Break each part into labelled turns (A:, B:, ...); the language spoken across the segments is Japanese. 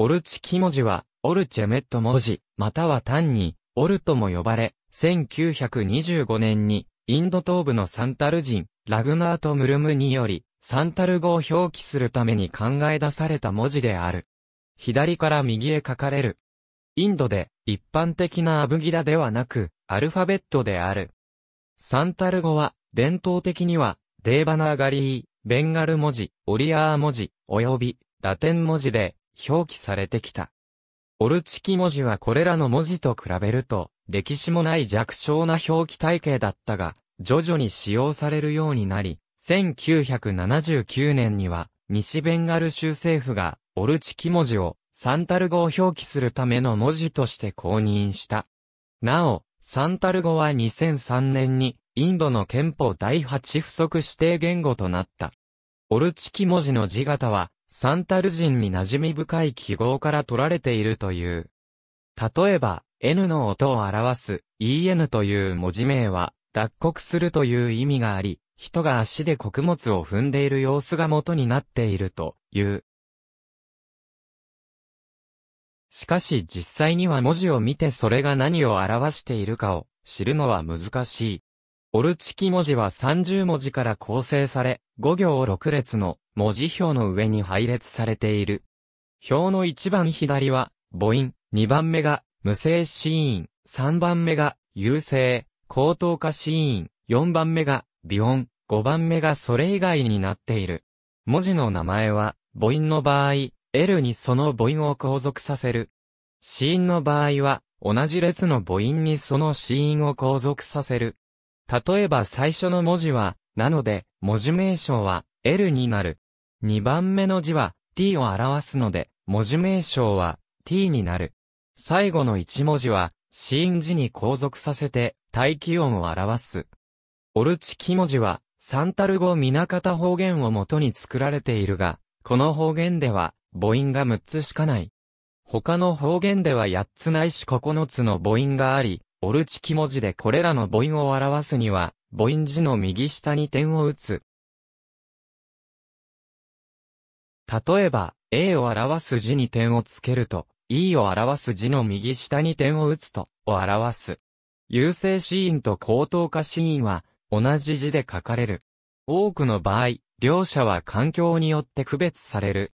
A: オルチキ文字は、オルチェメット文字、または単に、オルとも呼ばれ、1925年に、インド東部のサンタル人、ラグナート・ムルムにより、サンタル語を表記するために考え出された文字である。左から右へ書かれる。インドで、一般的なアブギラではなく、アルファベットである。サンタル語は、伝統的には、デーバナーガリー、ベンガル文字、オリアー文字、及び、ラテン文字で、表記されてきた。オルチキ文字はこれらの文字と比べると、歴史もない弱小な表記体系だったが、徐々に使用されるようになり、1979年には、西ベンガル州政府が、オルチキ文字を、サンタル語を表記するための文字として公認した。なお、サンタル語は2003年に、インドの憲法第8不足指定言語となった。オルチキ文字の字型は、サンタル人に馴染み深い記号から取られているという。例えば、N の音を表す EN という文字名は、脱穀するという意味があり、人が足で穀物を踏んでいる様子が元になっているという。しかし実際には文字を見てそれが何を表しているかを知るのは難しい。オルチキ文字は30文字から構成され、5行6列の文字表の上に配列されている。表の一番左は、母音、二番目が、無声子音、三番目が、有声、高等化子音、四番目が、微音、五番目がそれ以外になっている。文字の名前は、母音の場合、L にその母音を後続させる。子音の場合は、同じ列の母音にその子音を後続させる。例えば最初の文字は、なので、文字名称は、L になる。2番目の字は t を表すので、文字名称は t になる。最後の1文字は、ーン字に後続させて、大気音を表す。オルチキ文字は、サンタル語南方方言をもとに作られているが、この方言では、母音が6つしかない。他の方言では8つないし9つの母音があり、オルチキ文字でこれらの母音を表すには、母音字の右下に点を打つ。例えば、A を表す字に点をつけると、E を表す字の右下に点を打つと、を表す。優勢ーンと高等化シーンは、同じ字で書かれる。多くの場合、両者は環境によって区別される。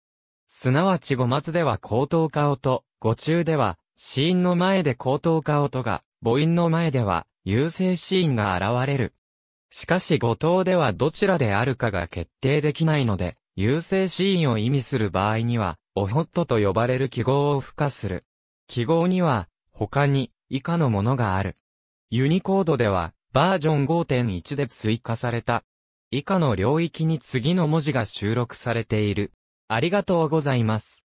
A: すなわち語末では高等化音、語中では、ーンの前で高等化音が、母音の前では、優勢ーンが現れる。しかし語頭ではどちらであるかが決定できないので、優勢シーンを意味する場合には、オホットと呼ばれる記号を付加する。記号には、他に、以下のものがある。ユニコードでは、バージョン5.1で追加された。以下の領域に次の文字が収録されている。ありがとうございます。